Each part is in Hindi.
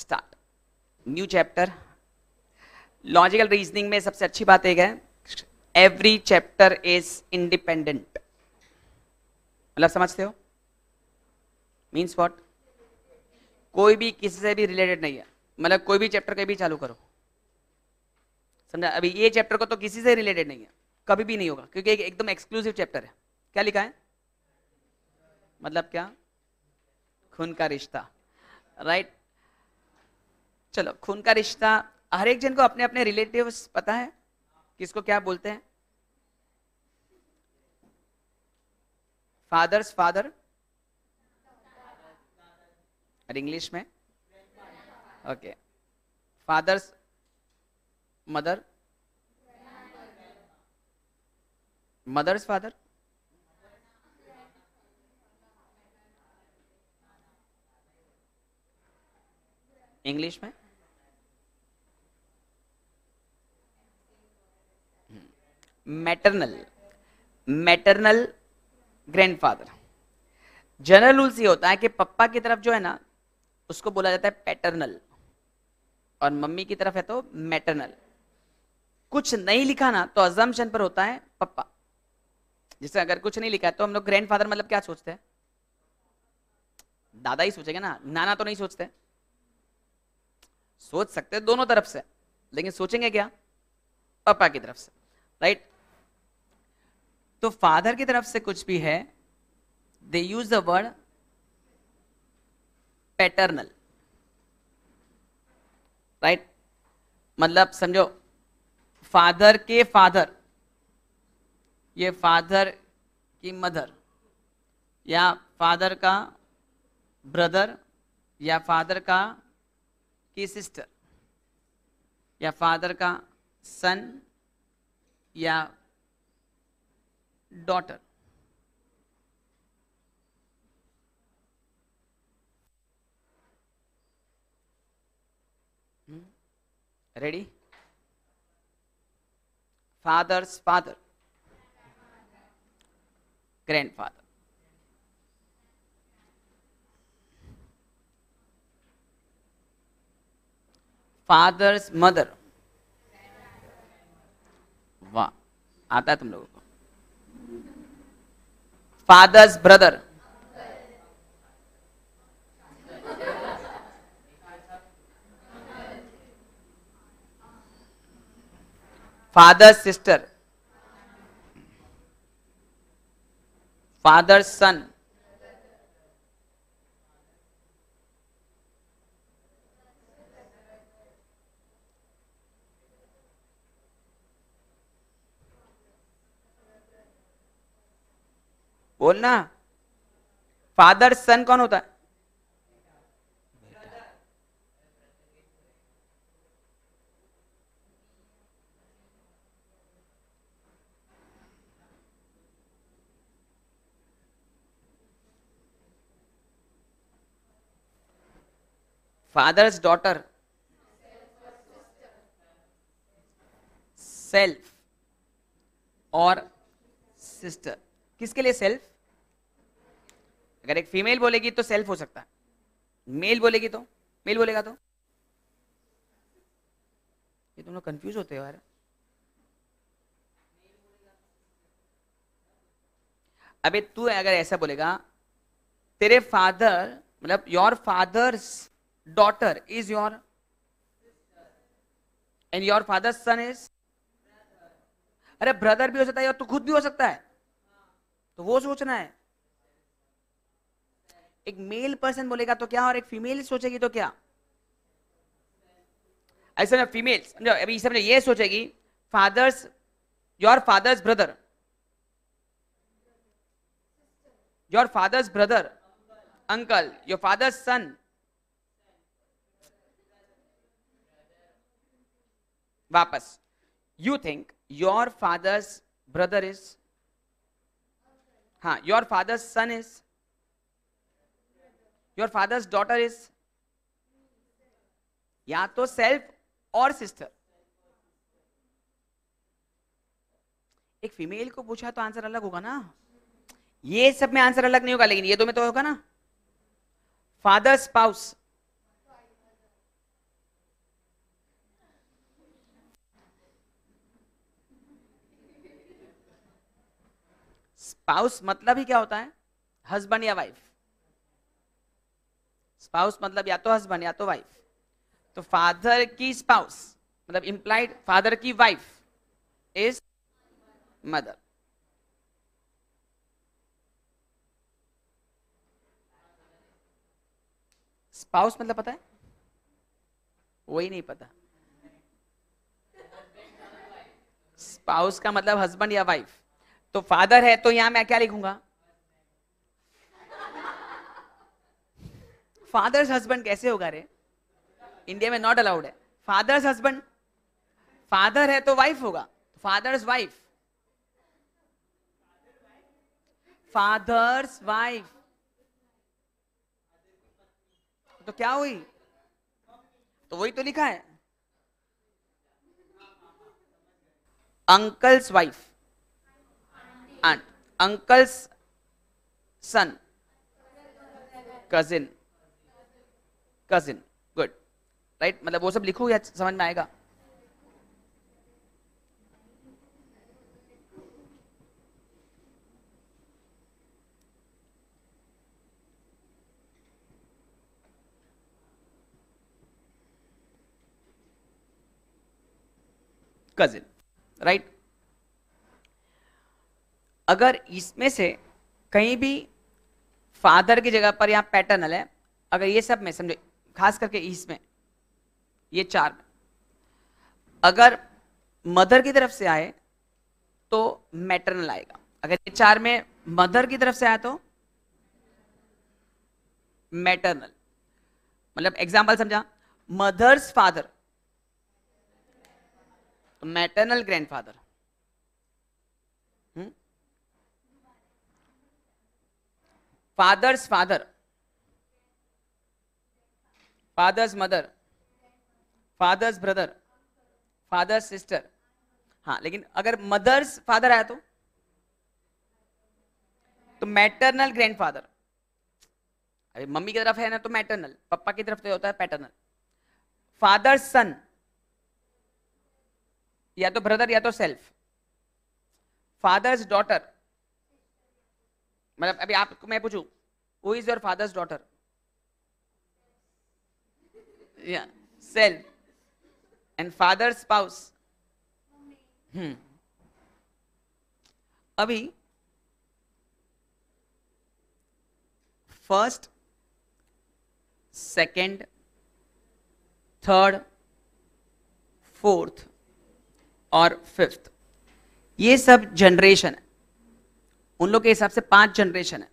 Start new chapter logical reasoning में सबसे अच्छी बात एक है एवरी चैप्टर इज इंडिपेंडेंट मतलब समझते हो मीन्स वॉट कोई भी किसी से भी रिलेटेड नहीं है मतलब कोई भी चैप्टर कभी चालू करो समझा अभी ये चैप्टर को तो किसी से रिलेटेड नहीं है कभी भी नहीं होगा क्योंकि एक एकदम एक्सक्लूसिव चैप्टर है क्या लिखा है मतलब क्या खून का रिश्ता राइट चलो खून का रिश्ता हर एक जन को अपने अपने रिलेटिव्स पता है किसको क्या बोलते हैं फादर्स फादर और इंग्लिश में okay father's mother mother's father English में maternal maternal grandfather general rules ये होता है कि पप्पा की तरफ जो है ना उसको बोला जाता है पैटर्नल और मम्मी की तरफ है तो मैटरनल कुछ नहीं लिखा ना तो अजम्पन पर होता है पप्पा जैसे अगर कुछ नहीं लिखा है तो हम लोग ग्रैंडफादर मतलब क्या सोचते हैं दादा ही सोचेगा ना नाना तो नहीं सोचते सोच सकते दोनों तरफ से लेकिन सोचेंगे क्या पापा की तरफ से राइट तो फादर की तरफ से कुछ भी है they use the word paternal right मतलब समझो फादर के फादर ये फादर की मदर या फादर का ब्रदर या फादर का की सिस्टर या फादर का सन या daughter. Hmm? Ready? Father's father. Grandfather. Father's mother. वाह आता है तुम लोगों को father's brother. father's sister. father's son. बोलना फादर सन कौन होता है फादर्स डॉटर सेल्फ और सिस्टर किसके लिए सेल्फ अगर एक फीमेल बोलेगी तो सेल्फ हो सकता है मेल बोलेगी तो मेल बोलेगा तो ये तुम लोग कंफ्यूज होते हो यार अबे तू अगर ऐसा बोलेगा तेरे फादर मतलब your father's daughter is your and your father's son is अरे ब्रदर भी हो सकता है और तू खुद भी हो सकता है तो वो सोचना है एक मेल पर्सन बोलेगा तो क्या और एक फीमेल सोचेगी तो क्या ऐसे में फीमेल समझो अभी समझो ये सोचेगी father's your father's brother your father's brother uncle your father's son वापस you think your father's brother is हाँ your father's son is your father's daughter is या तो सेल्फ और सिस्टर एक फीमेल को पूछा तो आंसर अलग होगा ना ये सब में आंसर अलग नहीं होगा लेकिन ये दो में तो होगा ना फादर स्पाउस स्पाउस मतलब ही क्या होता है हस्बैंड या वाइफ स्पाउस मतलब या तो हस्बैंड या तो वाइफ तो फादर की स्पाउस मतलब इंप्लाइड फादर की वाइफ इज मदर स्पाउस मतलब पता है वही नहीं पता स्पाउस का मतलब हस्बैंड या वाइफ तो फादर है तो यहां मैं क्या लिखूंगा फादर्स हस्बैंड कैसे होगा रे इंडिया में नॉट अलाउड है फादर्स हस्बैंड फादर है तो वाइफ होगा फादर्स वाइफ फादर्स वाइफ तो क्या हुई तो वही तो लिखा है uncle's wife aunt uncle's son cousin cousin good right matlab wo sab लिखो ya samajh mein aayega cousin right अगर इसमें से कहीं भी फादर की जगह पर यहाँ पैटर्नल है अगर ये सब में समझो खास करके इसमें ये चार में अगर मदर की तरफ से आए तो मैटरनल आएगा अगर ये चार में मदर की तरफ से आए तो मैटरनल मतलब एग्जाम्पल समझा मदर्स फादर तो maternal grandfather father's father father's mother father's brother father's sister हाँ लेकिन अगर मदर्स फादर आया तो तो मैटरनल ग्रैंडफादर अरे मम्मी की तरफ है ना तो मैटरनल पप्पा की तरफ तो होता है पैटर्नल फादर सन या तो ब्रदर या तो सेल्फ फादर्स डॉटर मतलब अभी आपको मैं पूछू who is your father's daughter या सेल्फ एंड फादर स्पाउस अभी फर्स्ट सेकेंड थर्ड फोर्थ और फिफ्थ ये सब जनरेशन है उन लोग के हिसाब से पांच जनरेशन है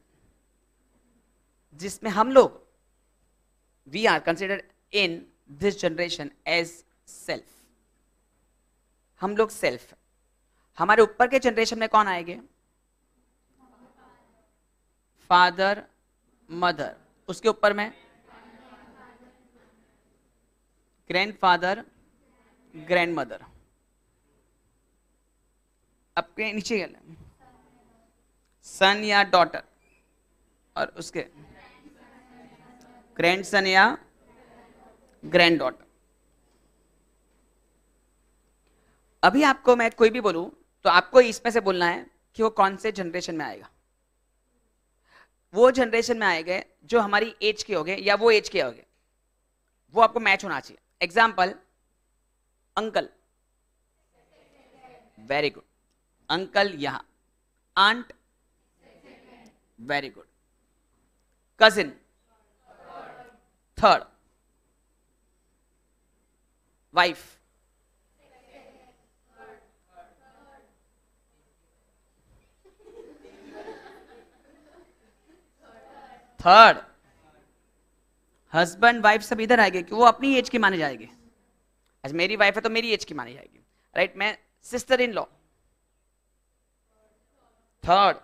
जिसमें हम लोग we are consider in this generation as self हम लोग सेल्फ हमारे ऊपर के जनरेशन में कौन आएंगे फादर मदर उसके ऊपर में ग्रैंडफादर ग्रैंडमदर आपके नीचे सन या डॉटर और उसके ग्रैंड सन या ग्रैंड डॉटर अभी आपको मैं कोई भी बोलूं तो आपको इसमें से बोलना है कि वो कौन से जनरेशन में आएगा वो जनरेशन में आएंगे जो हमारी एज के होंगे या वो एज के होंगे वो आपको मैच होना चाहिए example uncle very good uncle यहां aunt very good cousin third wife third husband wife सब इधर आएंगे कि वो अपनी एज की माने जाएंगे अच्छा मेरी वाइफ है तो मेरी एज की मानी जाएगी राइट right? मैं sister in law third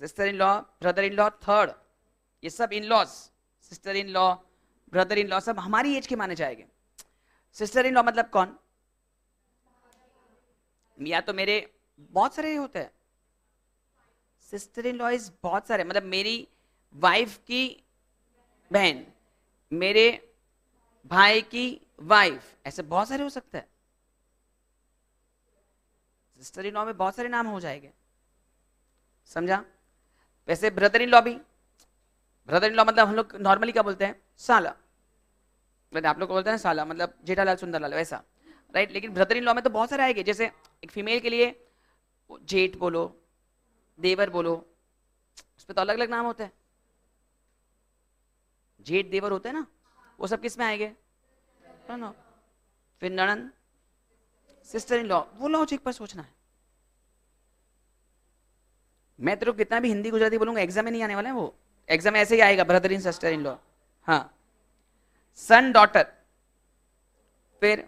sister in law brother in law third ये सब in laws sister in law brother in law सब हमारी एज के माने जाएंगे सिस्टर इन लॉ मतलब कौन या तो मेरे बहुत सारे होते हैं सिस्टर इन लॉ इज बहुत सारे मतलब मेरी वाइफ की बहन मेरे भाई की वाइफ ऐसे बहुत सारे हो सकते हैं सिस्टर इन लॉ में बहुत सारे नाम हो जाएंगे समझा वैसे ब्रदर इन लॉ भी ब्रदर इन लॉ मतलब हम लोग नॉर्मली क्या बोलते हैं साला मैंने आप लोग को बोलते हैं साला मतलब जेठालाल सुंदरलाल वैसा राइट लेकिन ब्रदर इन लॉ में तो बहुत सारे आएंगे जैसे एक फीमेल के लिए जेठ बोलो देवर बोलो उस पर तो अलग अलग नाम होते हैं जेठ देवर होते हैं ना वो सब किस में आएंगे फिर नणन सिस्टर इन लॉ वो लॉजिक पर सोचना है मैं तेरे को कितना भी हिंदी गुजराती बोलूंगा एग्जाम में नहीं आने वाला है वो एग्जाम ऐसे ही आएगा brother in sister in law हाँ सन डॉटर फिर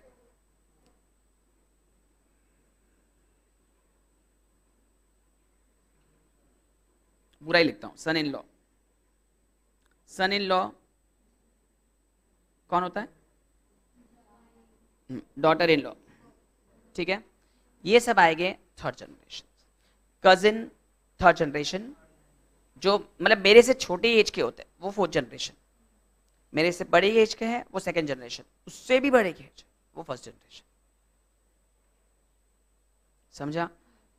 बुरा ही लिखता हूं सन in law sun in law कौन होता है डॉटर इन लॉ ठीक है ये सब आएंगे third generation cousin third generation जो मतलब मेरे से छोटे एज के होते हैं वो फोर्थ जनरेशन मेरे से बड़े एज के हैं वो सेकेंड जनरेशन उससे भी बड़े एज वो फर्स्ट जनरेशन समझा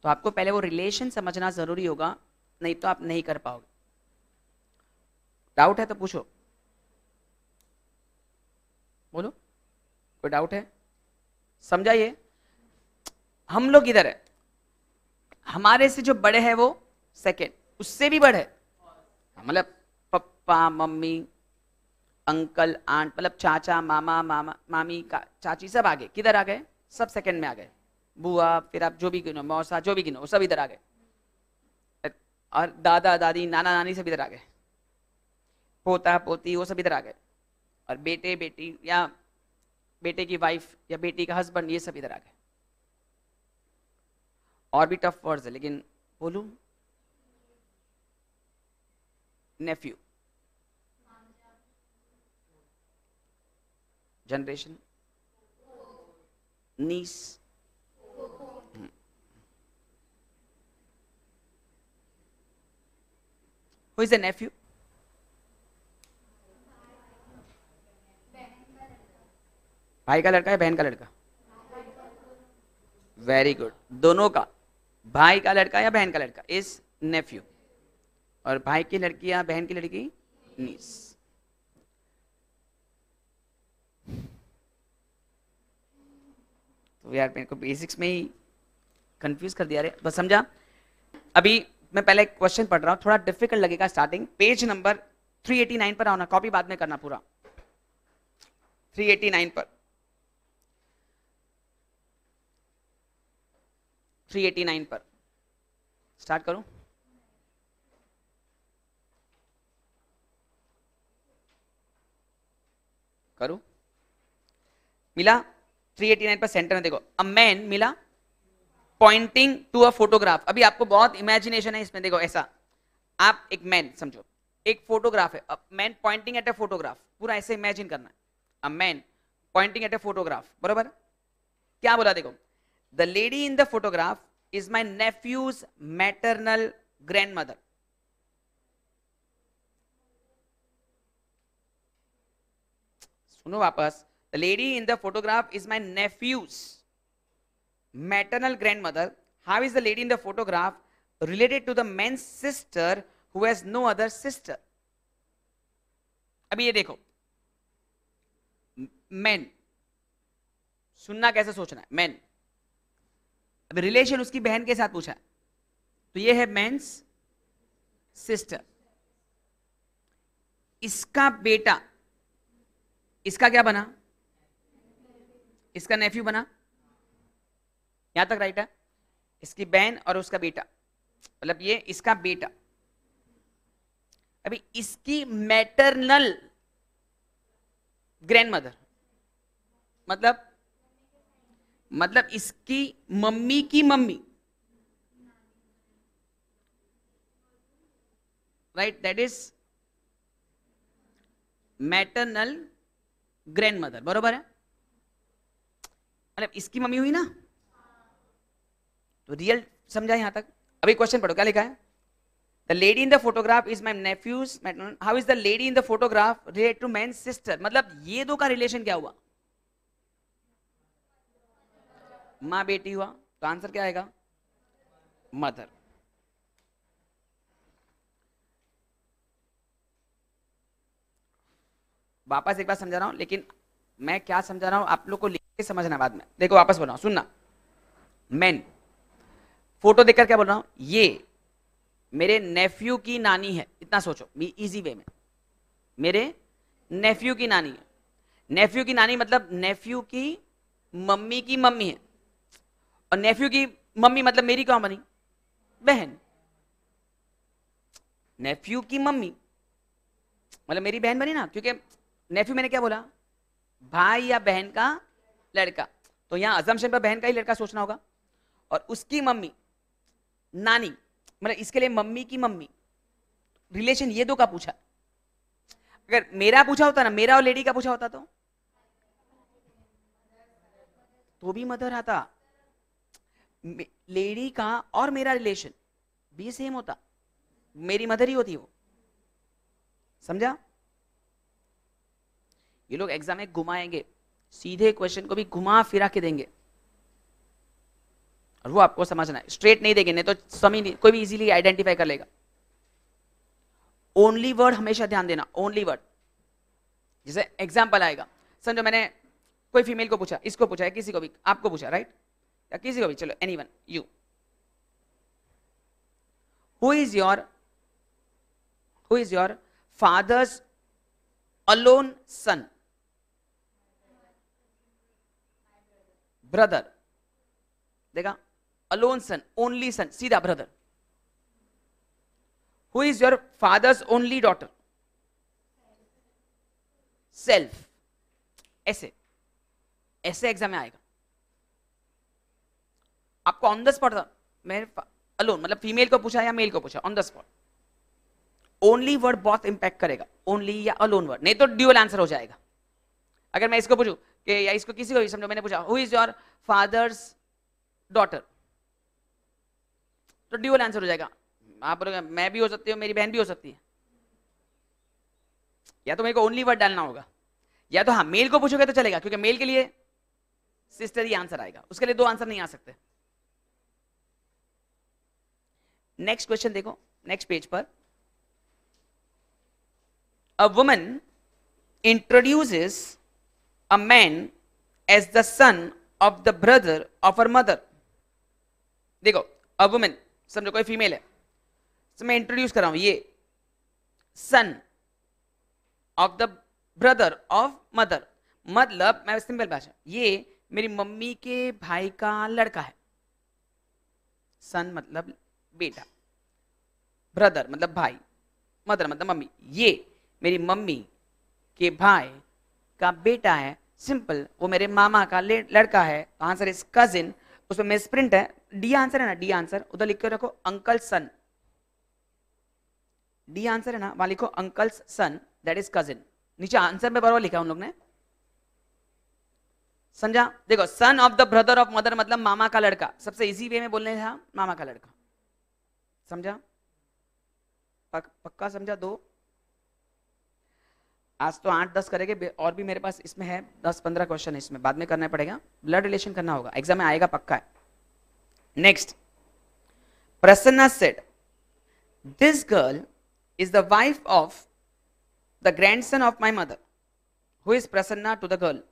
तो आपको पहले वो रिलेशन समझना जरूरी होगा नहीं तो आप नहीं कर पाओगे डाउट है तो पूछो बोलो कोई डाउट है समझाइए हम लोग इधर है हमारे से जो बड़े हैं वो सेकेंड उससे भी बढ़े हाँ, मतलब पप्पा मम्मी अंकल आंट मतलब चाचा मामा मामा मामी का चाची सब आ गए किधर आ गए सब सेकंड में आ गए बुआ फिर आप जो भी गिनो मौसा जो भी गिनो सब इधर आ गए और दादा दादी नाना नानी सब इधर आ गए पोता पोती वो सब इधर आ गए और बेटे बेटी या बेटे की वाइफ या बेटी का हस्बैंड ये सब इधर आ गए और भी टफ वर्ड्स है लेकिन बोलूँ nephew generation niece hmm. who is the nephew भाई का लड़का है बहन का लड़का वेरी गुड दोनों का भाई का लड़का या बहन का लड़का इस नेफ्यू और भाई की लड़की या बहन की लड़की नीस तो यार मेरे को बेसिक्स में ही कंफ्यूज कर दिया रे बस समझा अभी मैं पहले एक क्वेश्चन पढ़ रहा हूं थोड़ा डिफिकल्ट लगेगा स्टार्टिंग पेज नंबर 389 पर आना कॉपी बाद में करना पूरा 389 पर 389 पर स्टार्ट करूं करो मिला 389 पर सेंटर में देखो अ मैन मिला पॉइंटिंग टू अ फोटोग्राफ अभी आपको बहुत इमेजिनेशन है इसमें देखो ऐसा आप एक मैन समझो एक फोटोग्राफ है man pointing at a photograph पूरा ऐसे इमेजिन करना है a man pointing at a photograph बराबर क्या बोला देखो the lady in the photograph is my nephew's maternal grandmother सुनो वापस the lady in the photograph is my nephew's maternal grandmother how is the lady in the photograph related to the man sister who has no other sister अभी ये देखो मैन सुनना कैसे सोचना है मैन अभी रिलेशन उसकी बहन के साथ पूछा तो ये है मैंस सिस्टर इसका बेटा इसका क्या बना इसका नेफ्यू बना यहां तक राइट है इसकी बहन और उसका बेटा मतलब ये इसका बेटा अभी इसकी मैटरनल मदर मतलब मतलब इसकी मम्मी की मम्मी right that is maternal grandmother बरोबर है मतलब इसकी मम्मी हुई ना तो रियल समझा यहां तक अभी क्वेश्चन पढ़ो क्या लिखा है the lady in the photograph is my nephew's how is the lady in the photograph relate to man sister मतलब ये दो का रिलेशन क्या हुआ माँ बेटी हुआ तो आंसर क्या आएगा मदर वापस एक बार समझा रहा हूँ लेकिन मैं क्या समझा रहा हूँ आप लोग को लिख के समझना बाद में देखो वापस बोल रहा हूँ सुनना मैन फोटो देखकर क्या बोल रहा हूँ ये मेरे नेफ्यू की नानी है इतना सोचो इजी वे में मेरे नेफ्यू की नानी है नेफ्यू की नानी मतलब नेफ्यू की मम्मी की मम्मी है और नेफ्यू की मम्मी मतलब मेरी कौन बनी बहन नेफ्यू की मम्मी मतलब मेरी बहन बनी ना क्योंकि नेफ्यू मैंने क्या बोला भाई या बहन का लड़का तो यहाँ अजमशन पर बहन का ही लड़का सोचना होगा और उसकी मम्मी नानी मतलब इसके लिए मम्मी की मम्मी रिलेशन ये दो का पूछा अगर मेरा पूछा होता ना मेरा और लेडी का पूछा होता तो तो भी मदर आता लेडी का और मेरा रिलेशन भी सेम होता मेरी मदर ही होती वो समझा ये लोग एग्जाम में घुमाएंगे सीधे क्वेश्चन को भी घुमा फिरा के देंगे और वो आपको समझना है स्ट्रेट नहीं देंगे नहीं तो समी नहीं कोई भी इजीली आइडेंटिफाई कर लेगा ओनली वर्ड हमेशा ध्यान देना ओनली वर्ड जैसे एग्जाम्पल आएगा समझो मैंने कोई फीमेल को पूछा इसको पूछा किसी को भी आपको पूछा राइट या किसी को भी चलो anyone you who is your who is your father's alone son brother देखा अलोन सन ओनली सन सीधा brother who is your father's only daughter self ऐसे ऐसे एग्जाम में आएगा आपको ऑन द स्पॉट मैं अलोन मतलब फीमेल को पूछा या मेल को पूछा on the spot only word बहुत इंपैक्ट करेगा ओनली या अलोन वर्ड नहीं तो ड्यूअल आंसर हो जाएगा अगर मैं इसको पूछू कि या इसको किसी को भी समझो मैंने पूछा who is your father's daughter तो ड्यूअल आंसर हो जाएगा आप बोलोगे मैं भी हो सकती हूँ मेरी बहन भी हो सकती है या तो मेरे को ओनली वर्ड डालना होगा या तो हाँ मेल को पूछोगे तो चलेगा क्योंकि मेल के लिए सिस्टर ही आंसर आएगा उसके लिए दो आंसर नहीं आ सकते नेक्स्ट क्वेश्चन देखो नेक्स्ट पेज पर a woman introduces a man as the son of the brother of her mother. देखो अ वुमेन समझो कोई फीमेल है तो मैं इंट्रोड्यूस कर रहा हूं ये son of the brother of mother मतलब मैं सिंपल भाषा ये मेरी मम्मी के भाई का लड़का है सन मतलब बेटा ब्रदर मतलब भाई मदर मतलब मम्मी ये मेरी मम्मी के भाई का बेटा है सिंपल वो मेरे मामा का लड़का है आंसर इज कजिन उसमें मिस प्रिंट है डी आंसर है ना डी आंसर उधर लिख के रखो अंकल सन डी आंसर है ना वहां लिखो uncle son that is cousin नीचे आंसर में बराबर लिखा उन लोग ने समझा देखो son of the brother of mother मतलब मामा का लड़का सबसे इजी वे में बोलने था मामा का लड़का समझा पक, पक्का समझा दो आज तो आठ दस करेंगे और भी मेरे पास इसमें है दस पंद्रह क्वेश्चन है इसमें बाद में करना पड़ेगा ब्लड रिलेशन करना होगा एग्जाम में आएगा पक्का है next Prasanna said this girl is the wife of the grandson of my mother who is Prasanna to the girl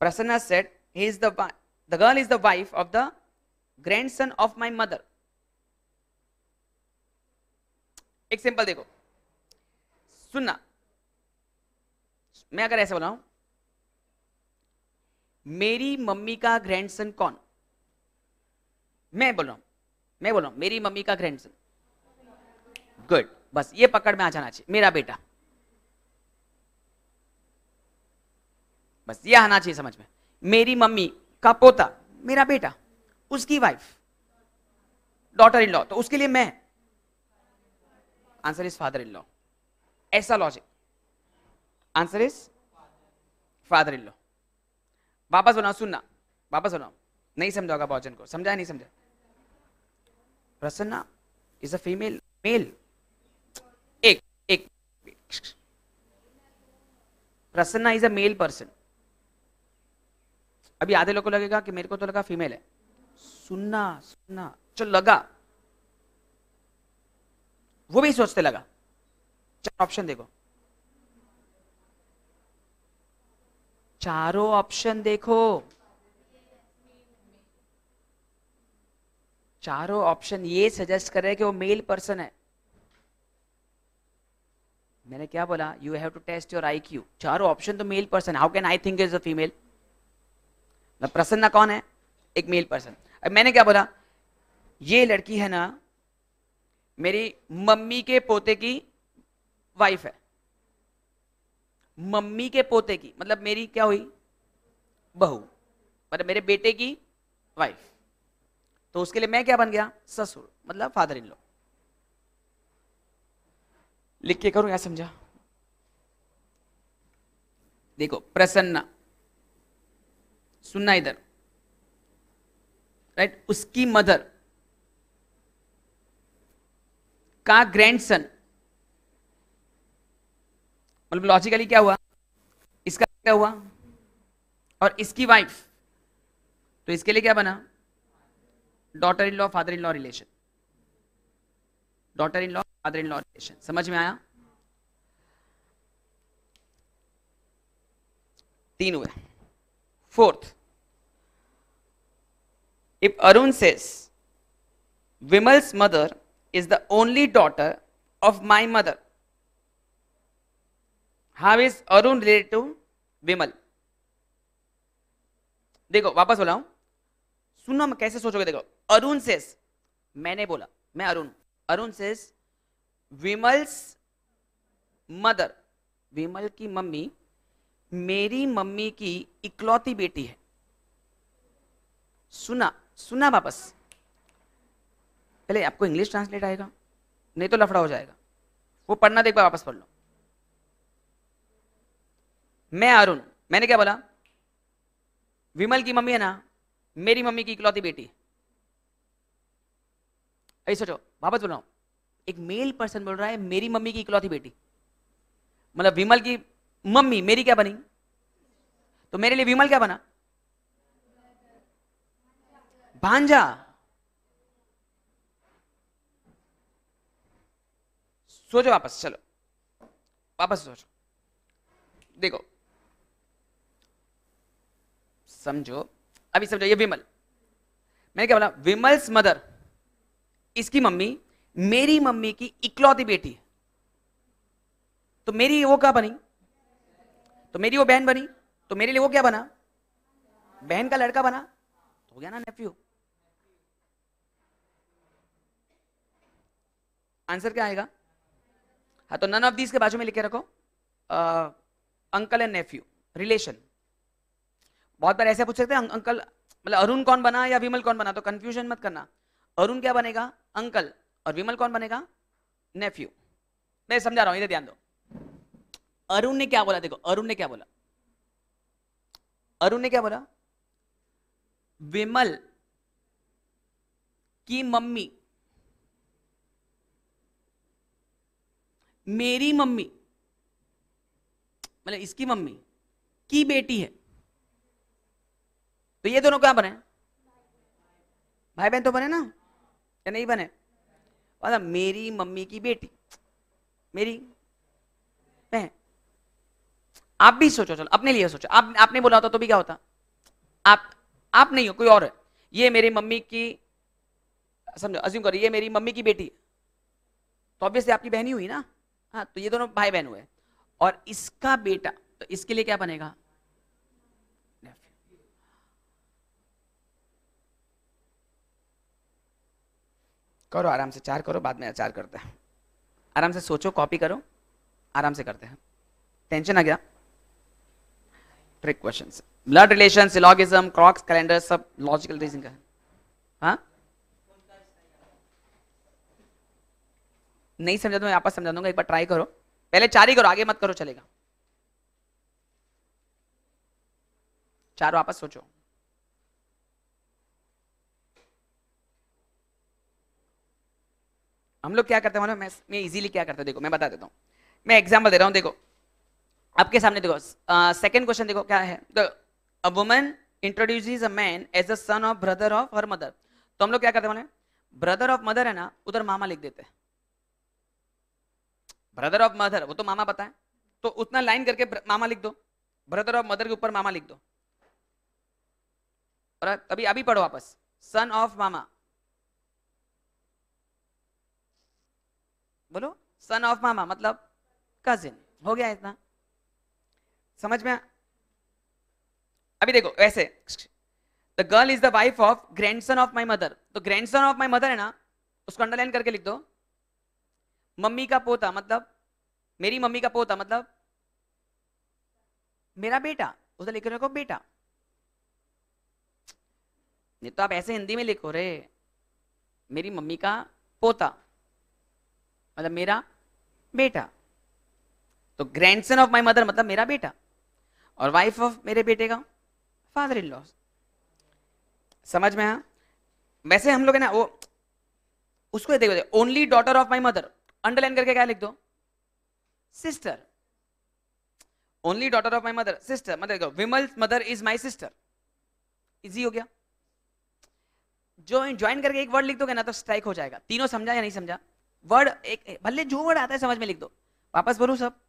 Prasanna said he is the girl is the wife of the grandson of my mother एक सिंपल देखो सुनना मैं अगर ऐसे बोला मेरी मम्मी का ग्रैंडसन कौन मैं बोल रहा हूं मैं बोल रहा हूं मेरी मम्मी का ग्रैंडसन गुड बस ये पकड़ में आ जाना चाहिए मेरा बेटा बस ये आना चाहिए समझ में मेरी मम्मी का पोता मेरा बेटा उसकी वाइफ डॉटर इन लॉ तो उसके लिए मैं answer is father in law ऐसा logic answer is father in law वापस बनाओ सुनना वापस बनाओ नहीं समझाओगा बहुजन को समझा नहीं समझा Prasanna is a female male एक एक Prasanna is a male person अभी आधे लोग को लगेगा कि मेरे को तो लगा फीमेल है सुनना सुनना जो लगा वो भी सोचते लगा ऑप्शन देखो चारों ऑप्शन देखो चारों ऑप्शन ये सजेस्ट कर रहे हैं कि वो मेल पर्सन है मैंने क्या बोला you have to test your I Q चारों ऑप्शन तो male person how can I think is a female Prasanna कौन है एक मेल पर्सन अब मैंने क्या बोला ये लड़की है ना मेरी मम्मी के पोते की वाइफ है मम्मी के पोते की मतलब मेरी क्या हुई बहू मतलब मेरे बेटे की वाइफ तो उसके लिए मैं क्या बन गया ससुर मतलब फादर इन लो लिख के करूं क्या समझा देखो प्रसन्ना सुनना इधर राइट उसकी मदर का ग्रैंडसन मतलब लॉजिकली क्या हुआ इसका क्या हुआ और इसकी वाइफ तो इसके लिए क्या बना daughter in law father in law relation daughter in law father in law relation समझ में आया तीन हुए fourth if Arun says Vimal's mother is the only daughter of my mother how is Arun related to Vimal देखो वापस बोला हूं सुनो मैं कैसे सोचोगे देखो अरुण सेस मैंने बोला मैं अरुण अरुण सेस विमल्स मदर विमल की मम्मी मेरी मम्मी की इकलौती बेटी है सुना सुना वापस पहले आपको इंग्लिश ट्रांसलेट आएगा नहीं तो लफड़ा हो जाएगा वो पढ़ना देख वापस पढ़ लो मैं अरुण मैंने क्या बोला विमल की मम्मी है ना मेरी मम्मी की इकलौती बेटी ऐसे सोचो वापस बोल रहा हूं एक मेल पर्सन बोल रहा है मेरी मम्मी की इकलौती बेटी मतलब विमल की मम्मी मेरी क्या बनी तो मेरे लिए विमल क्या बना भांजा सोचो वापस चलो वापस सोचो देखो समझो अभी समझो ये विमल मैंने क्या बोला विमल्स मदर इसकी मम्मी मेरी मम्मी की इकलौती बेटी है तो मेरी वो क्या बनी तो मेरी वो बहन बनी तो मेरे लिए वो क्या बना बहन का लड़का बना तो हो गया ना नेफ्यू आंसर क्या आएगा हाँ तो नन ऑफ दीज के बाजू में लिखे रखो आ, अंकल एंड नेफ्यू रिलेशन बहुत बार ऐसे पूछ सकते हैं अं- अंकल मतलब अरुण कौन बना या विमल कौन बना तो कंफ्यूजन मत करना अरुण क्या बनेगा अंकल और विमल कौन बनेगा नेफ्यू मैं समझा रहा हूं इधर ध्यान दो अरुण ने क्या बोला देखो अरुण ने क्या बोला अरुण ने क्या बोला विमल की मम्मी मेरी मम्मी मतलब इसकी मम्मी की बेटी है तो ये दोनों क्या बने भाई बहन तो बने ना या नहीं बने मतलब मेरी मम्मी की बेटी मेरी बहन आप भी सोचो चलो अपने लिए सोचो आप आपने बोला होता तो भी क्या होता आप आप नहीं हो कोई और है ये मेरी मम्मी की समझो अज्यूम करो ये मेरी मम्मी की बेटी है तो ऑब्वियसली आपकी बहन ही हुई ना हाँ तो ये दोनों भाई बहन हुए और इसका बेटा तो इसके लिए क्या बनेगा करो आराम से चार करो बाद में चार करते हैं आराम से सोचो कॉपी करो आराम से करते हैं टेंशन आ गया trick question blood relation syllogism clocks calendar सब लॉजिकल रीजन का है हाँ नहीं समझा दूंगा तो आपस समझा दूंगा एक बार ट्राई करो पहले चार ही करो आगे मत करो चलेगा चारों आपस सोचो हम लोग क्या करते हैं मैं मैं इजीली क्या करता हूँ देखो मैं बता देता हूँ मैं एग्जाम्पल दे रहा हूँ देखो आपके सामने देखो सेकेंड क्वेश्चन देखो क्या है तो a woman introduce a man as a son of brother of her mother तो हम लोग क्या करते हैं ब्रदर ऑफ मदर है ना उधर मामा लिख देते ब्रदर ऑफ मदर वो तो मामा पता है तो उतना लाइन करके मामा लिख दो ब्रदर ऑफ मदर के ऊपर मामा लिख दो और अभी अभी पढ़ो वापस सन ऑफ मामा बोलो सन ऑफ मामा मतलब कजिन हो गया इतना समझ में अभी देखो वैसे the girl is the wife of grandson of my mother तो grandson of my mother है ना उसको अंडरलाइन करके लिख दो मम्मी का पोता मतलब मेरी मम्मी का पोता मतलब मेरा बेटा उधर लिख रहे हो बेटा नहीं तो आप ऐसे हिंदी में लिखो रे मेरी मम्मी का पोता मतलब मेरा बेटा तो ग्रैंडसन ऑफ माय मदर मतलब मेरा बेटा और वाइफ ऑफ मेरे बेटे का फादर इन लॉ समझ में हाँ वैसे हम लोग है ना वो उसको देखो only daughter of my mother underline करके क्या लिख दो sister only daughter of my mother sister मतलब Vimal mother is my sister easy हो गया जो ज्वाइन करके एक वर्ड लिख दोगे ना तो स्ट्राइक हो जाएगा तीनों समझा या नहीं समझा वर्ड एक भले जो वर्ड आता है समझ में लिख दो वापस बोलू सब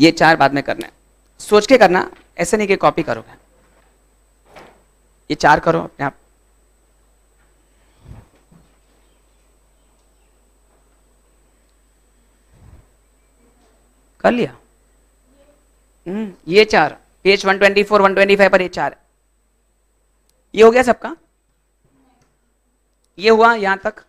ये चार बाद में करना है सोच के करना ऐसे नहीं कि कॉपी करोगे ये चार करो अपने आप कर लिया हम्म ये चार पेज 124 125 पर ये चार ये हो गया सबका ये हुआ यहां तक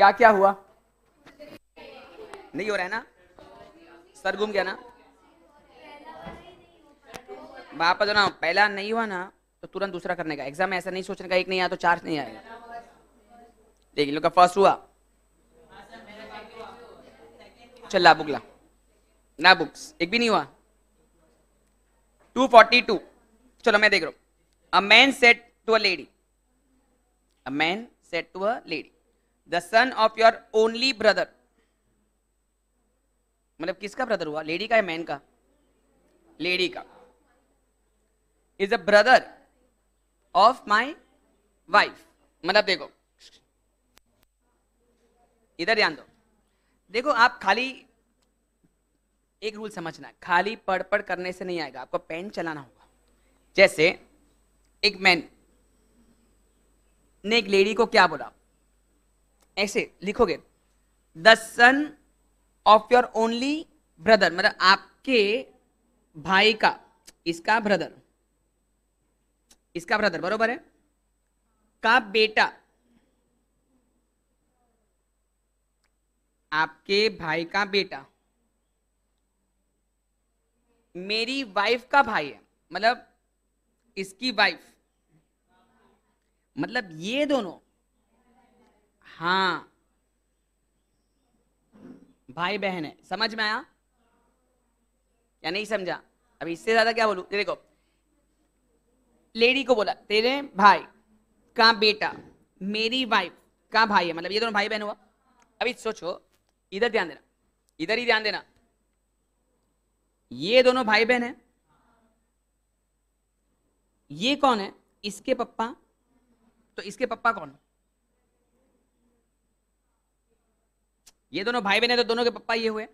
क्या क्या हुआ नहीं हो रहा है ना सर घूम गया ना वापस ना पहला नहीं हुआ ना तो तुरंत दूसरा करने का एग्जाम ऐसा नहीं सोचने का एक नहीं आया तो चार नहीं आएगा लेकिन लोग का फर्स्ट हुआ चल ला बुक ला ना बुक्स एक भी नहीं हुआ 242 चलो मैं देख रहा हूं a man said to a lady a man said to a lady the son of your only brother मतलब किसका ब्रदर हुआ लेडी का या मैन का लेडी का is a brother of my wife मतलब देखो इधर ध्यान दो देखो आप खाली एक रूल समझना खाली पढ़ पढ़ करने से नहीं आएगा आपको पेन चलाना होगा जैसे एक मैन ने एक लेडी को क्या बोला ऐसे लिखोगे the son of your only brother मतलब आपके भाई का इसका ब्रदर इसका ब्रदर बरोबर है का बेटा आपके भाई का बेटा मेरी वाइफ का भाई है मतलब इसकी वाइफ मतलब ये दोनों हाँ भाई बहन है समझ में आया या नहीं समझा अभी इससे ज्यादा क्या बोलू देखो लेडी को बोला तेरे भाई का बेटा मेरी वाइफ का भाई है मतलब ये दोनों भाई बहन हुआ अभी सोचो इधर ध्यान देना इधर ही ध्यान देना ये दोनों भाई बहन है ये कौन है इसके पप्पा तो इसके पप्पा कौन है ये दोनों भाई बहन है तो दोनों के पप्पा ये हुए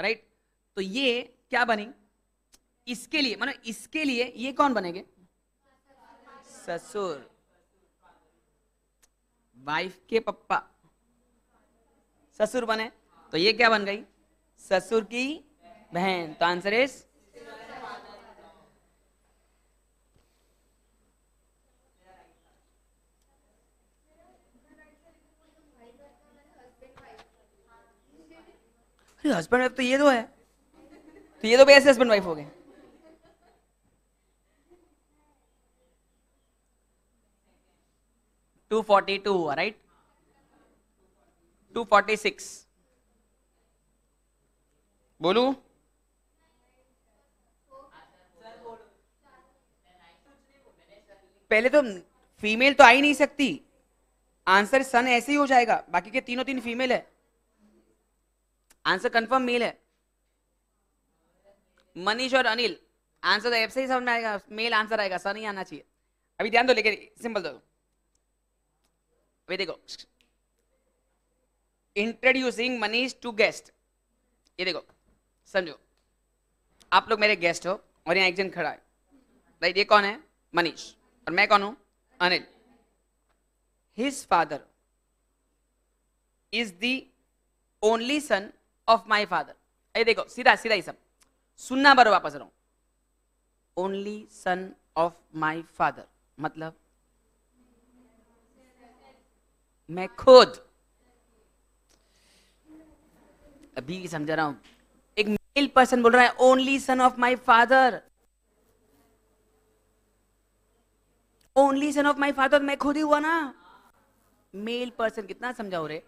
राइट तो ये क्या बनी इसके लिए मतलब इसके लिए ये कौन बनेंगे ससुर वाइफ के पप्पा ससुर बने तो ये क्या बन गई ससुर की बहन तो आंसर इज अरे हस्बैंड वाइफ तो ये दो तो है तो ये तो भी ऐसे हस्बैंड वाइफ हो गए टू फोर्टी टू हुआ राइट टू फोर्टी सिक्स बोलू पहले तो फीमेल तो आ ही नहीं सकती आंसर सन ऐसे ही हो जाएगा बाकी के तीनों तीन फीमेल है आंसर कंफर्म मेल है मनीष और अनिल आंसर तो ऐप से ही समझ में आएगा मेल आंसर आएगा सर नहीं आना चाहिए अभी ध्यान दो लेकिन सिंपल दो अभी देखो इंट्रोड्यूसिंग मनीष टू गेस्ट ये देखो समझो आप लोग मेरे गेस्ट हो और यहाँ एक जन खड़ा है भाई ये कौन है मनीष और मैं कौन हूं Anil his father is the only son of my father ये देखो सीधा सीधा ही सब सुनना बार वापस रहो only son of my father मतलब मैं खुद अभी समझा रहा हूं एक मेल पर्सन बोल रहा है only son of my father only son of my father मैं खुद ही हुआ ना मेल पर्सन कितना समझाओ रे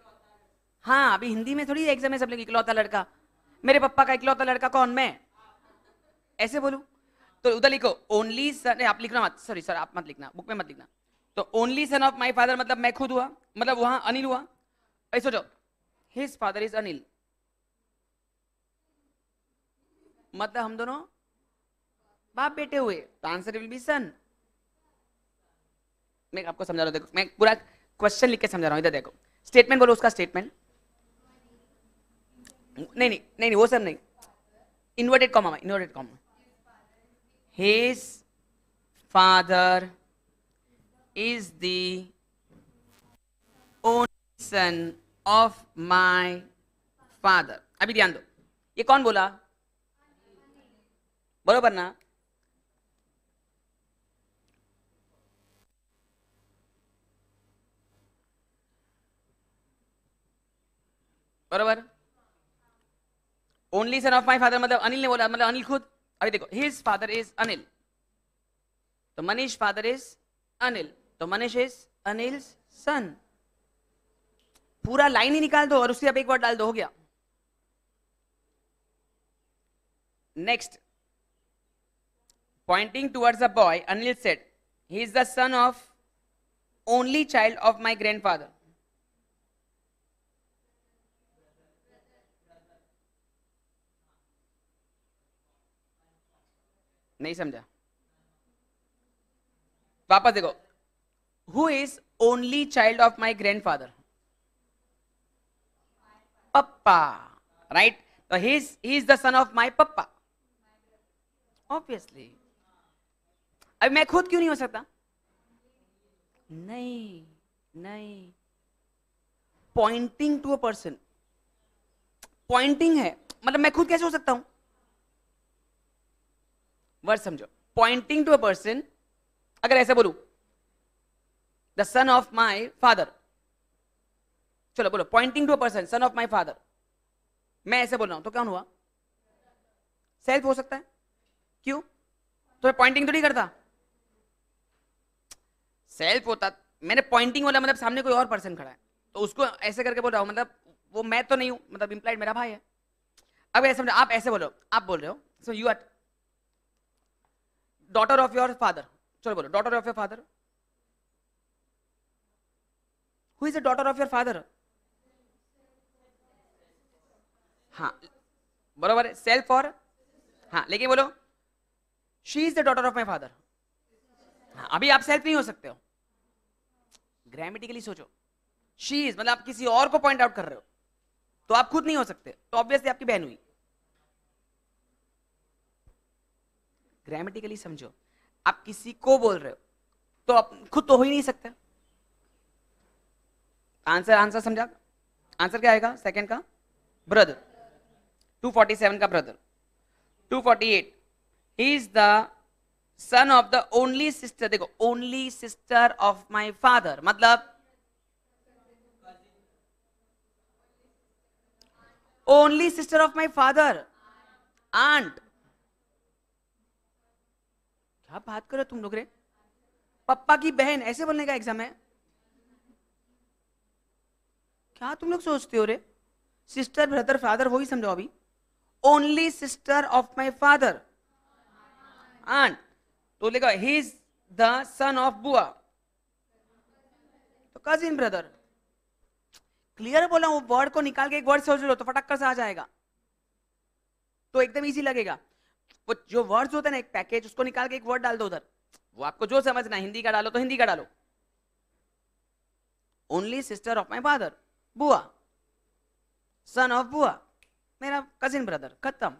हाँ अभी हिंदी में थोड़ी एग्जाम सब लोग इकलौता लड़का मेरे पप्पा का इकलौता लड़का कौन मैं ऐसे बोलू तो उधर लिखो ओनली सन आप लिखना मत सॉरी सर आप मत लिखना बुक में मत लिखना तो only son of my father मतलब मैं खुद हुआ मतलब वहां अनिल हुआ ऐसे सोचो हिज फादर इज अनिल मतलब हम दोनों बाप बेटे हुए तो आंसर विल बी सन मैं आपको समझा रहा हूँ देखो मैं पूरा क्वेश्चन लिख के समझा रहा हूँ इधर देखो स्टेटमेंट बोलो उसका स्टेटमेंट नहीं नहीं नहीं वो सब नहीं inverted comma inverted comma his father is the son of my father अभी ध्यान दो ये कौन बोला बरोबर ना बरोबर only son of my father मतलब अनिल ने बोला मतलब अनिल खुद अभी देखो हिज फादर इज अनिल तो मनीष फादर इज अनिल तो मनीष इज अनिल सन पूरा लाइन ही निकाल दो और उसके अब एक बार डाल दो हो गया next pointing towards a boy Anil said he is the son of only child of my grandfather नहीं समझा वापस देखो who is only child of my grandfather पप्पा right he is the son of my पप्पा ऑब्वियसली अब मैं खुद क्यों नहीं हो सकता नहीं नहीं pointing to a person pointing है मतलब मैं खुद कैसे हो सकता हूं वर्ड समझो पॉइंटिंग टू अ पर्सन अगर ऐसा बोलू the son of my father चलो बोलो pointing to a person son of my father मैं ऐसे बोल रहा हूं तो कौन हुआ सेल्फ हो सकता है क्यों तो मैं पॉइंटिंग तो नहीं करता सेल्फ होता मैंने पॉइंटिंग वाला मतलब सामने कोई और पर्सन खड़ा है तो उसको ऐसे करके बोल रहा हूं मतलब वो मैं तो नहीं हूं मतलब इम्प्लाइड मेरा भाई है अब ऐसे आप ऐसे बोलो आप बोल रहे हो so you are daughter of your father चलो बोलो daughter of your father who is the daughter of your father हाँ बराबर है सेल्फ और हाँ लेकिन बोलो she is the daughter of my father हाँ अभी आप सेल्फ नहीं हो सकते हो ग्रामेटिकली सोचो शी इज मतलब आप किसी और को पॉइंट आउट कर रहे हो तो आप खुद नहीं हो सकते तो ऑब्वियसली आपकी बहन हुई ग्रामेटिकली समझो आप किसी को बोल रहे हो तो आप खुद तो हो ही नहीं सकते आंसर आंसर समझा आंसर क्या आएगा सेकंड का ब्रदर 247 का brother 248 he is the son of the only sister देखो only sister of my father मतलब only sister of my father aunt क्या बात करो तुम लोग रे पप्पा की बहन ऐसे बोलने का एग्जाम है क्या तुम लोग सोचते हो रे सिस्टर ब्रदर फादर वही समझो अभी only sister of my father aunt तो लेगा he is the son of बुआ तो कजिन ब्रदर क्लियर बोला वो वर्ड को निकाल के एक वर्ड सोच लो तो फटक्कर से आ जाएगा तो एकदम इजी लगेगा वो जो वर्ड्स होते हैं ना एक पैकेज उसको निकाल के एक वर्ड डाल दो उधर वो आपको जो समझना हिंदी का डालो तो हिंदी का डालो only sister of my father बुआ सन ऑफ बुआ मेरा कजिन ब्रदर खत्म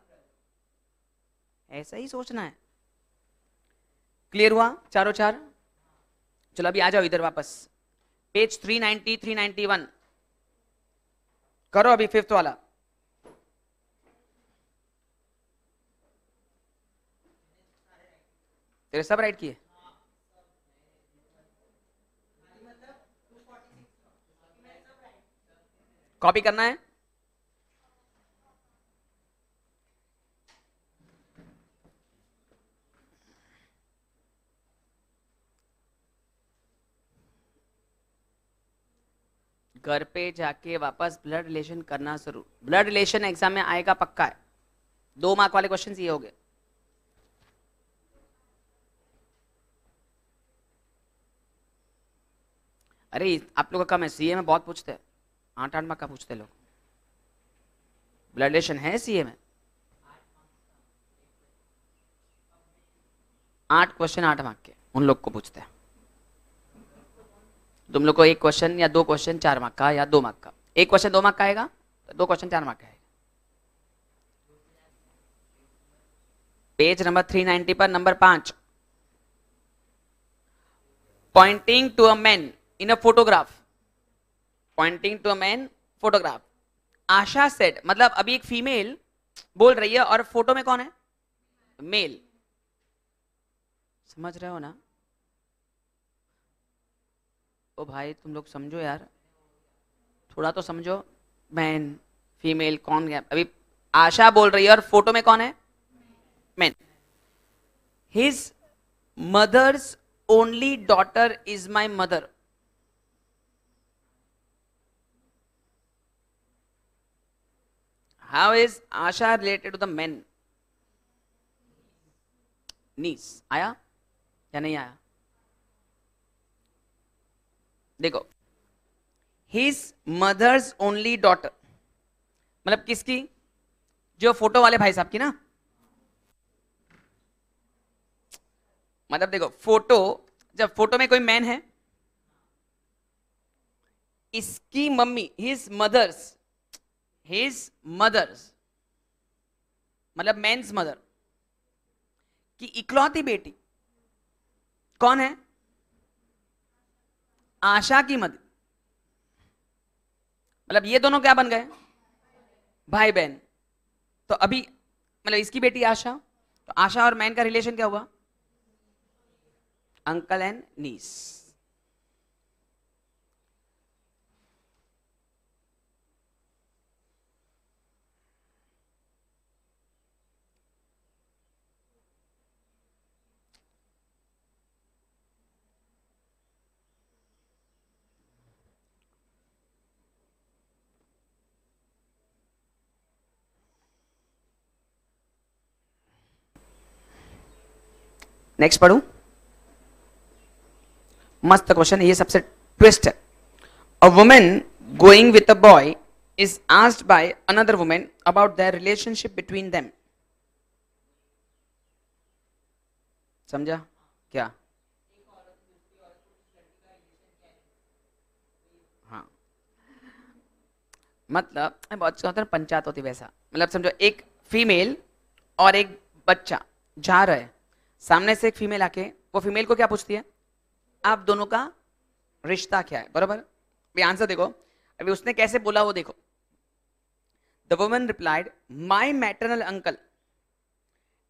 ऐसा ही सोचना है क्लियर हुआ चारों चार चलो अभी आ जाओ इधर वापस पेज 390 391 करो अभी फिफ्थ वाला तेरे सब राइट किए कॉपी करना है घर पे जाके वापस ब्लड रिलेशन करना जरूर ब्लड रिलेशन एग्जाम में आएगा पक्का है दो मार्क वाले क्वेश्चन ये हो गए अरे आप लोग का कम है सीए में बहुत पूछते हैं आठ आठ मक्का का पूछते लोग ब्लड रिलेशन है सीए में आठ क्वेश्चन आठ मार्क के उन लोग को पूछते हैं तुम लोग को एक क्वेश्चन या दो क्वेश्चन चार मार्क का या दो मार्क का एक क्वेश्चन दो मार्क का आएगा तो दो क्वेश्चन चार मार्क का आएगा पेज नंबर थ्री नाइनटी पर नंबर पांच pointing to a man in a photograph pointing to a man photograph Asha said मतलब अभी एक फीमेल बोल रही है और फोटो में कौन है मेल समझ रहे हो ना ओ भाई तुम लोग समझो यार थोड़ा तो समझो मैन फीमेल कौन है अभी आशा बोल रही है और फोटो में कौन है man his mother's only daughter is my mother How is Asha related to the men? Niece. आया या नहीं आया देखो हिज मदर्स ओनली डॉटर मतलब किसकी जो फोटो वाले भाई साहब की ना मतलब देखो फोटो जब फोटो में कोई मैन है इसकी मम्मी हिज मदर्स हिज मदर्स मतलब मैंस मदर की इकलौती बेटी कौन है आशा की मदर मतलब ये दोनों क्या बन गए भाई बहन तो अभी मतलब इसकी बेटी आशा तो आशा और मैन का रिलेशन क्या हुआ अंकल एंड नीस नेक्स्ट पढ़ू मस्त क्वेश्चन ये सबसे ट्विस्ट है a woman going with a boy is asked by another woman about the relationship between them समझा क्या हाँ मतलब बहुत होता है पंचायत होती वैसा मतलब समझो एक फीमेल और एक बच्चा जा रहे सामने से एक फीमेल आके वो फीमेल को क्या पूछती है आप दोनों का रिश्ता क्या है बराबर अभी आंसर देखो अभी उसने कैसे बोला वो देखो the woman replied my maternal uncle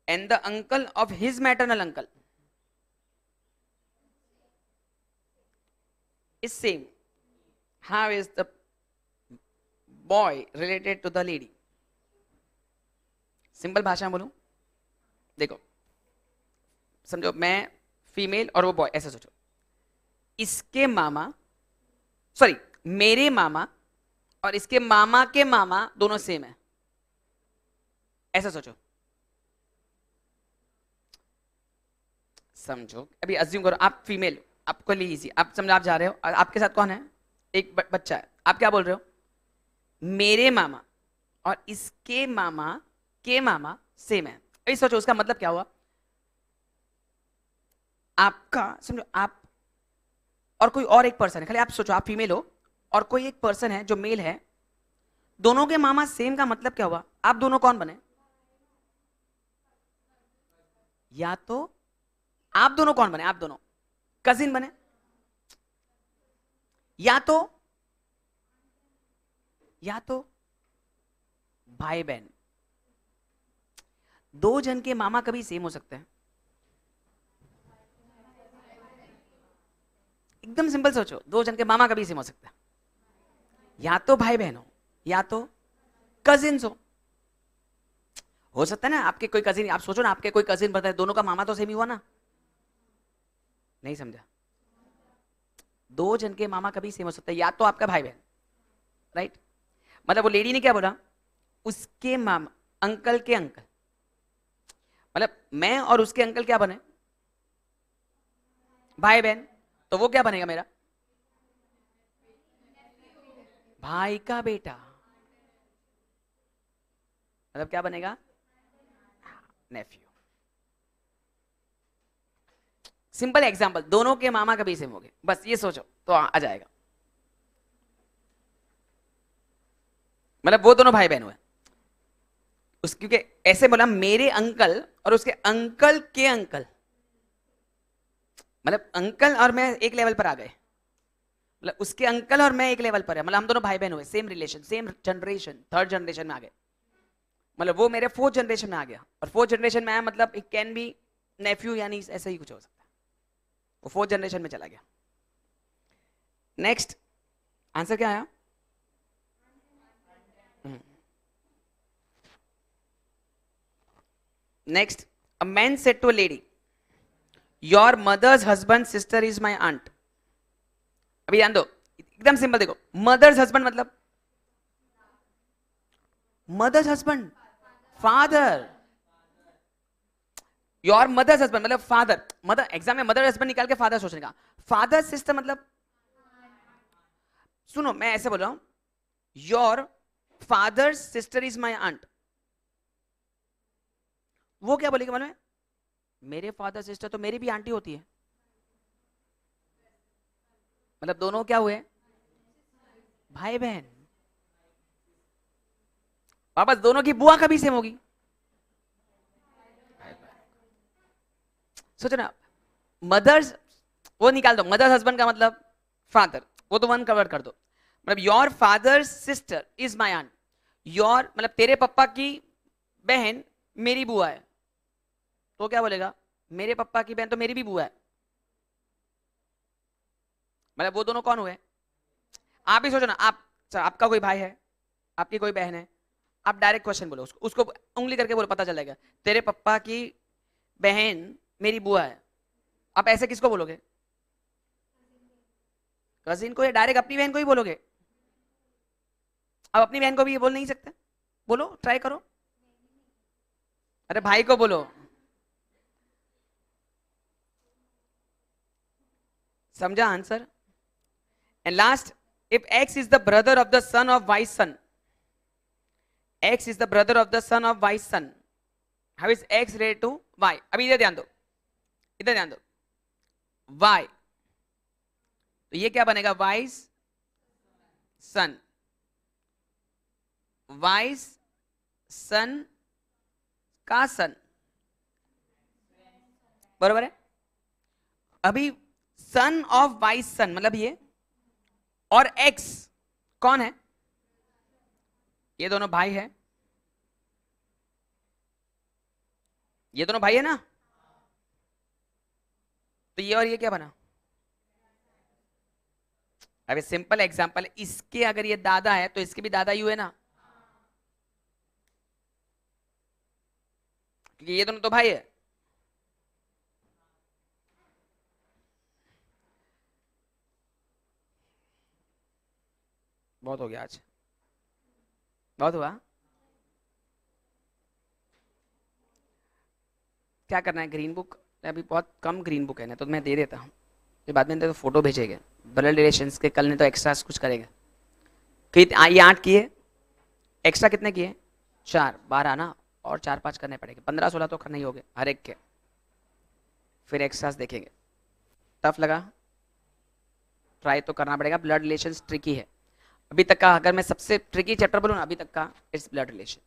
and the uncle of his maternal uncle is same how is the boy related to the lady simple भाषा में बोलू देखो समझो मैं फीमेल और वो बॉय ऐसे सोचो इसके मामा सॉरी मेरे मामा और इसके मामा के मामा दोनों सेम है ऐसा सोचो समझो अभी अज्यूम करो आप फीमेल आपको लीजिए आप समझो आप जा रहे हो आपके साथ कौन है एक बच्चा है आप क्या बोल रहे हो मेरे मामा और इसके मामा के मामा सेम है अभी सोचो उसका मतलब क्या हुआ आपका समझो आप और कोई और एक पर्सन है खाली आप सोचो आप फीमेल हो और कोई एक पर्सन है जो मेल है दोनों के मामा सेम का मतलब क्या हुआ आप दोनों कौन बने या तो आप दोनों कौन बने आप दोनों कजिन बने या तो या तो भाई बहन दो जन के मामा कभी सेम हो सकते हैं एकदम सिंपल सोचो दो जन के मामा कभी सिम हो सकता है या तो भाई बहन हो या तो कजिन हो हो सकता है ना आपके कोई कजिन आप सोचो ना आपके कोई कजिन बनता है दोनों का मामा तो सेम ही हुआ ना नहीं समझा दो जन के मामा कभी सेम हो सकता है या तो आपका भाई बहन राइट मतलब वो लेडी ने क्या बोला उसके मामा अंकल के अंकल मतलब मैं और उसके अंकल क्या बने भाई बहन तो वो क्या बनेगा मेरा भाई का बेटा मतलब क्या बनेगा नेफ्यू सिंपल एग्जाम्पल दोनों के मामा कभी सेम हो गए बस ये सोचो तो आ, आ जाएगा मतलब वो दोनों भाई बहन हुए उस क्योंकि ऐसे बोला मेरे अंकल और उसके अंकल के अंकल मतलब अंकल और मैं एक लेवल पर आ गए मतलब उसके अंकल और मैं एक लेवल पर है मतलब हम दोनों भाई बहन हुए same relation same generation third generation में आ गए मतलब वो मेरे फोर्थ जनरेशन में आ गया और फोर्थ जनरेशन में आया मतलब इट कैन बी नेफ्यू यानी ऐसा ही कुछ हो सकता है वो फोर्थ जनरेशन में चला गया नेक्स्ट आंसर क्या आया next a man said to a lady your mother's husband sister is my aunt अभी ध्यान दो एकदम सिंपल देखो मदर्स हस्बैंड मतलब mother's husband father your mother's husband मतलब फादर मदर एग्जाम में मदर हस्बैंड निकाल के फादर सोचने का फादर सिस्टर मतलब सुनो मैं ऐसे बोल रहा हूं your father sister is my aunt वो क्या बोलेगी मालूम है मेरे फादर सिस्टर तो मेरी भी आंटी होती है मतलब दोनों क्या हुए भाई बहन वापस दोनों की बुआ कभी सेम होगी सोचो ना मदर्स वो निकाल दो मदर्स हस्बैंड का मतलब फादर वो तो वन कवर कर दो मतलब your father sister is my aunt your मतलब तेरे पप्पा की बहन मेरी बुआ है वो क्या बोलेगा मेरे पप्पा की बहन तो मेरी भी बुआ है मतलब वो दोनों कौन हुए आप ही सोचो ना आप सर आपका कोई भाई है आपकी कोई बहन है आप डायरेक्ट क्वेश्चन बोलो उसको उसको उंगली करके बोलो पता चलेगा तेरे पप्पा की बहन मेरी बुआ है आप ऐसे किसको बोलोगे कजिन को या डायरेक्ट अपनी बहन को ही बोलोगे आप अपनी बहन को भी ये बोल नहीं सकते बोलो ट्राई करो अरे भाई को बोलो समझा answer and last if X is the brother of the son of Y son X is the brother of the son of Y son how is X related to Y अभी इधर ध्यान दो इधर ध्यान दो वाई तो ये क्या बनेगा वाइस सन वाइस सन का सन बरोबर है अभी सन ऑफ वाइस सन मतलब ये और एक्स कौन है ये दोनों भाई है ये दोनों भाई है ना तो ये और ये क्या बना अभी सिंपल एग्जांपल इसके अगर ये दादा है तो इसके भी दादा यू है ना क्योंकि ये दोनों तो भाई है बहुत हो गया आज बहुत हुआ क्या करना है ग्रीन बुक अभी बहुत कम ग्रीन बुक है ना तो मैं दे देता हूँ फिर बाद में तो फोटो भेजेगा ब्लड रिलेशन के कल ने तो एक्स्ट्रा कुछ करेगा कित ये आठ किए एक्स्ट्रा कितने किए चार बारह ना और चार पाँच करने पड़ेंगे पंद्रह सोलह तो करने ही हो गए हर एक के फिर एक्सरसाइज देखेंगे टफ लगा ट्राई तो करना पड़ेगा ब्लड रिलेशन ट्रिकी है अभी तक का अगर मैं सबसे ट्रिकी चैप्टर बोलूँ अभी तक का it's blood relation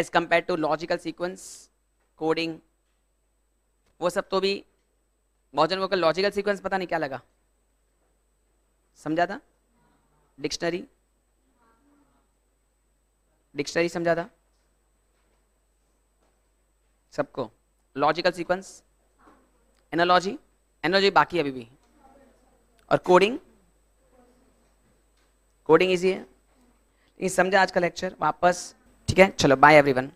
as compared to logical sequence coding वो सब तो भी बहुत जन को लॉजिकल सीक्वेंस पता नहीं क्या लगा समझा था डिक्शनरी डिक्शनरी समझा था सबको लॉजिकल सीक्वेंस एनोलॉजी एनोलॉजी बाकी अभी भी और कोडिंग कोडिंग इजी है लेकिन समझा आज का लेक्चर वापस ठीक है चलो बाय एवरीवन